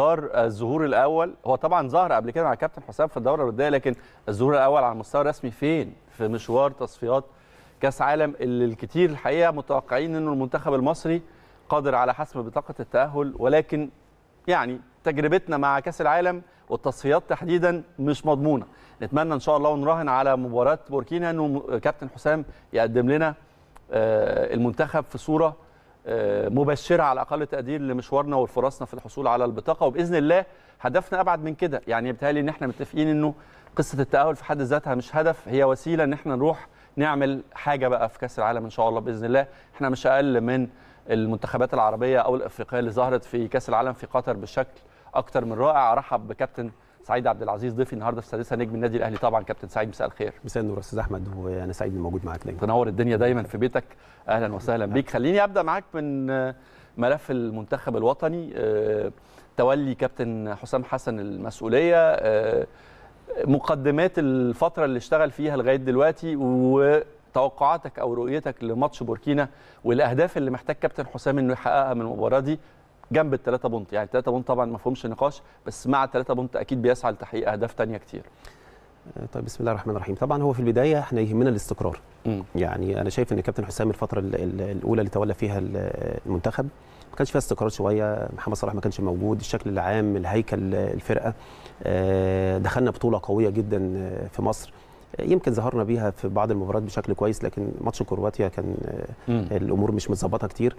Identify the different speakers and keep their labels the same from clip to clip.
Speaker 1: مقدار الظهور الاول هو طبعا ظهر قبل كده مع كابتن حسام في الدوره الوديه لكن الظهور الاول على المستوى الرسمي فين في مشوار تصفيات كاس عالم اللي الكتير الحقيقه متوقعين انه المنتخب المصري قادر على حسم بطاقه التاهل ولكن يعني تجربتنا مع كاس العالم والتصفيات تحديدا مش مضمونه نتمنى ان شاء الله ونراهن على مباراه بوركينا انه كابتن حسام يقدم لنا آه، المنتخب في صوره آه، مبشره على اقل تقدير لمشوارنا وفرصنا في الحصول على البطاقه وباذن الله هدفنا ابعد من كده يعني بيتهيألي ان احنا متفقين انه قصه التاهل في حد ذاتها مش هدف هي وسيله ان احنا نروح نعمل حاجه بقى في كاس العالم ان شاء الله باذن الله احنا مش اقل من المنتخبات العربيه او الافريقيه اللي ظهرت في كاس العالم في قطر بشكل اكتر من رائع ارحب بكابتن سعيد عبد العزيز ضيفي النهارده في السادسه نجم النادي الاهلي طبعا كابتن سعيد مساء الخير مساء النور استاذ احمد وانا سعيد اني موجود معاك دايما تنور الدنيا دايما في بيتك اهلا وسهلا بيك خليني ابدا معاك من آه، ملف المنتخب الوطني آه، تولي كابتن حسام حسن المسؤوليه آه، مقدمات الفتره اللي اشتغل فيها لغايه دلوقتي وتوقعاتك او رؤيتك لماتش بوركينا والاهداف اللي محتاج كابتن حسام انه يحققها من المباراه دي جنب الثلاثه بونت يعني الثلاثه بونت طبعا ما فيهمش نقاش بس مع الثلاثه بونت اكيد بيسعى لتحقيق اهداف ثانيه كتير آه، طيب بسم الله الرحمن
Speaker 2: الرحيم طبعا هو في البدايه احنا يهمنا الاستقرار م. يعني انا شايف ان كابتن حسام الفتره الاولى اللي تولى فيها المنتخب ما كانش فيها استقرار شويه محمد صلاح ما كانش موجود الشكل العام الهيكل الفرقه آه، دخلنا بطوله قويه جدا آه، في مصر يمكن ظهرنا بيها في بعض المباريات بشكل كويس لكن ماتش كرواتيا كان آه، مم. الامور مش متظبطه كتير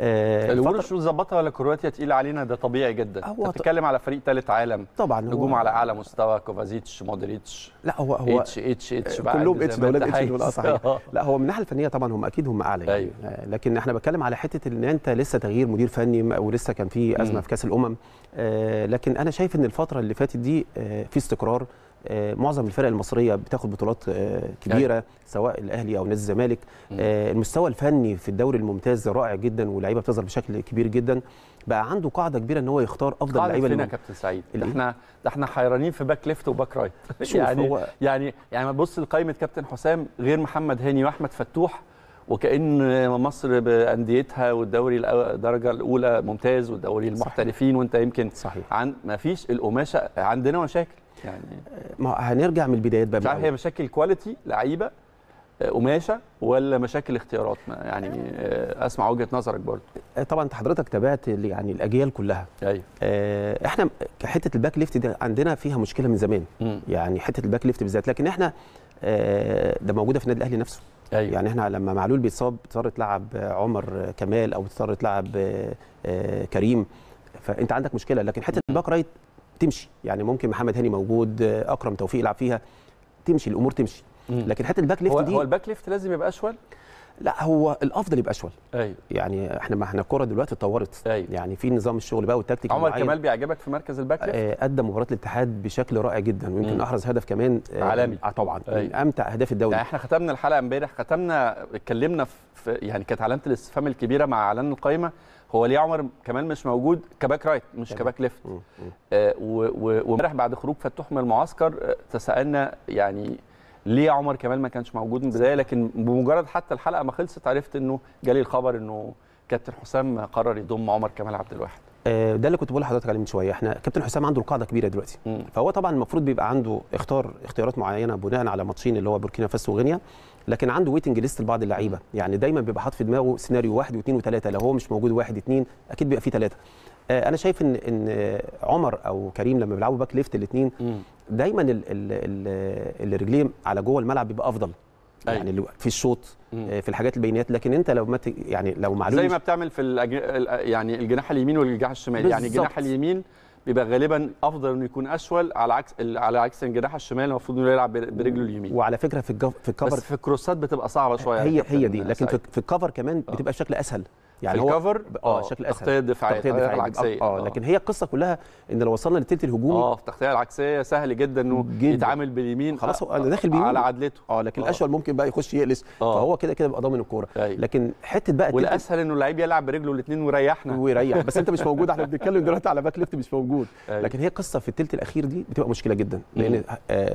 Speaker 2: آه، الامور مش
Speaker 1: متظبطه ولا كرواتيا تقيله علينا ده طبيعي جدا بتتكلم على فريق ثالث عالم طبعا نجوم على اعلى مستوى كوفازيتش مودريتش لا هو هو اتش اتش اتش كلهم اتش ده ولاد اتش دول آه، صحيح
Speaker 2: لا هو من الناحيه الفنيه طبعا هم اكيد هم اعلى يعني. أيوه. لكن احنا بتكلم على حته ان انت لسه تغيير مدير فني ولسه كان في ازمه مم. في كاس الامم لكن انا شايف ان الفتره اللي فاتت دي في استقرار آه، معظم الفرق المصريه بتاخد بطولات آه، كبيره أيوة. سواء الاهلي او نادي الزمالك آه، المستوى الفني في الدوري الممتاز رائع جدا واللعيبه بتظهر بشكل كبير جدا بقى عنده قاعده كبيره ان هو يختار افضل لعيبه لينا يا كابتن
Speaker 1: سعيد ده احنا ده احنا حيرانين في باك ليفت وباك رايت يعني هو يعني يعني بص لقائمه كابتن حسام غير محمد هاني واحمد فتوح وكان مصر بانديتها والدوري الدرجه الاولى ممتاز والدوري المحترفين وانت يمكن صحيح عن ما فيش القماشه عندنا مشاكل يعني
Speaker 2: ما هنرجع من البدايات بقى مش عارف هي
Speaker 1: مشاكل كواليتي لعيبه آه، قماشه ولا مشاكل اختيارات يعني آه، اسمع وجهه نظرك برضه
Speaker 2: آه، طبعا انت حضرتك تابعت يعني الاجيال كلها ايوه احنا حته الباك ليفت دي عندنا فيها مشكله من زمان م. يعني حته الباك ليفت بالذات لكن احنا ده موجوده في النادي الاهلي نفسه أيوة. يعني احنا لما معلول بيتصاب اضطر تلعب عمر كمال او اضطر تلعب كريم فانت عندك مشكله لكن حته الباك رايت تمشي يعني ممكن محمد هاني موجود آه، اكرم توفيق يلعب فيها تمشي الامور تمشي لكن حته الباك ليفت دي هو
Speaker 1: الباك ليفت لازم يبقى اشول
Speaker 2: لا هو الافضل يبقى اشول ايوه يعني احنا ما احنا الكوره دلوقتي اتطورت أيوة. يعني في نظام الشغل بقى والتكتيك عمر كمال
Speaker 1: بيعجبك في مركز الباك ليفت آه،
Speaker 2: قدم مباراه الاتحاد بشكل رائع جدا ويمكن احرز هدف كمان آه، عالمي آه طبعا أيوة. من
Speaker 1: امتع اهداف الدوري يعني احنا ختمنا الحلقه امبارح ختمنا اتكلمنا في يعني كانت علامه الاستفهام الكبيره مع اعلان القائمه هو ليه عمر كمال مش موجود كباك رايت مش كباك ليفت آه، وامبارح بعد خروج فتوح من المعسكر آه، تسالنا يعني ليه عمر كمال ما كانش موجود من البدايه لكن بمجرد حتى الحلقه ما خلصت عرفت انه جالي الخبر انه كابتن حسام قرر يضم عمر كمال عبد الواحد
Speaker 2: آه، ده اللي كنت بقول لحضرتك عليه من شويه احنا كابتن حسام عنده القاعده كبيره دلوقتي مم. فهو طبعا المفروض بيبقى عنده اختار اختيارات معينه بناء على ماتشين اللي هو بوركينا فاسو وغينيا لكن عنده ويتنج ليست لبعض اللعيبه يعني دايما بيبقى حاطط في دماغه سيناريو واحد واثنين وثلاثه لو هو مش موجود واحد اثنين اكيد بيبقى فيه ثلاثه آه، انا شايف ان ان عمر او كريم لما بيلعبوا باك ليفت الاثنين دايما الرجلين على جوه الملعب بيبقى افضل أيه. يعني في الشوط آه، في الحاجات البينات لكن انت لو ما ت... يعني لو معلومش زي ما
Speaker 1: بتعمل في الأج... يعني الجناح اليمين والجناح الشمال بالزبط. يعني الجناح اليمين بيبقى غالبا افضل انه يكون اشول على عكس على عكس الجناح الشمال المفروض انه يلعب برجله اليمين
Speaker 2: وعلى فكره في في الكفر بس في
Speaker 1: الكروسات بتبقى صعبه شويه
Speaker 2: هي هي دي لكن في الكفر كمان آه. بتبقى الشكل اسهل يعني هو الكفر آه،, اه شكل اسهل التغطيه الدفاعيه التغطيه العكسيه آه،, اه لكن هي القصه كلها ان لو وصلنا للثلث الهجومي اه في
Speaker 1: التغطيه العكسيه سهل جدا انه يتعامل باليمين خلاص هو آه، داخل بيمين على عدلته اه لكن الاشول ممكن بقى يخش يقلس فهو كده كده بيبقى ضامن الكوره أيوة.
Speaker 2: لكن حته بقى والاسهل
Speaker 1: انه اللعيب يلعب برجله الاثنين ويريحنا ويريح بس انت مش موجود احنا بنتكلم
Speaker 2: دلوقتي على باك ليفت مش موجود أيوة. لكن هي قصه في الثلث الاخير دي بتبقى مشكله جدا لان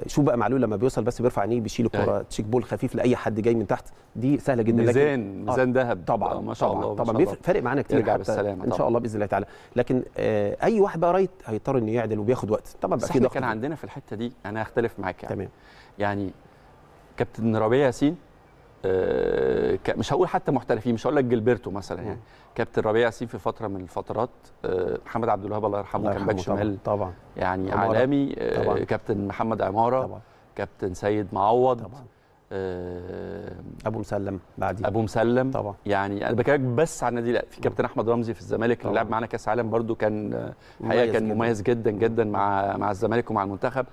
Speaker 2: شوف بقى معلول لما بيوصل بس بيرفع عينيه بيشيل الكوره أيوة. تشيك بول خفيف لاي حد جاي من تحت دي سهله جدا ميزان ميزان
Speaker 1: ذهب طبعا ما شاء الله طبعا فارق معانا كتير يرجع بالسلامه ان شاء الله
Speaker 2: باذن الله تعالى لكن آه اي واحد بقى رايت
Speaker 1: هيضطر انه يعدل وبياخد وقت طبعا بقى في كان عندنا في الحته دي انا هختلف معاك يعني تمام يعني كابتن ربيع ياسين آه مش هقول حتى محترفين مش هقول لك جلبرتو مثلا يعني كابتن ربيع ياسين في فتره من الفترات آه محمد عبد الوهاب الله يرحمه كان باك شمال طبعا يعني عالمي آه كابتن محمد عماره طبعا. كابتن سيد معوض طبعا. آه، ابو مسلم بعديه ابو مسلم طبعا يعني انا بكلمك بس على النادي الاهلي في كابتن احمد رمزي في الزمالك اللي لعب معانا كاس عالم برده كان حقيقه كان مميز جدا جدا مع مع الزمالك ومع المنتخب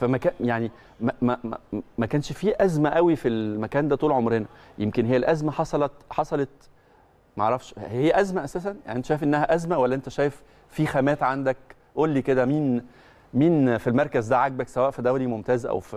Speaker 1: فما كان يعني ما, ما, ما, ما كانش في ازمه قوي في المكان ده طول عمرنا يمكن هي الازمه حصلت حصلت ما اعرفش هي ازمه اساسا يعني انت شايف انها ازمه ولا انت شايف في خامات عندك قول لي كده مين مين في المركز ده عاجبك سواء في دوري ممتاز او في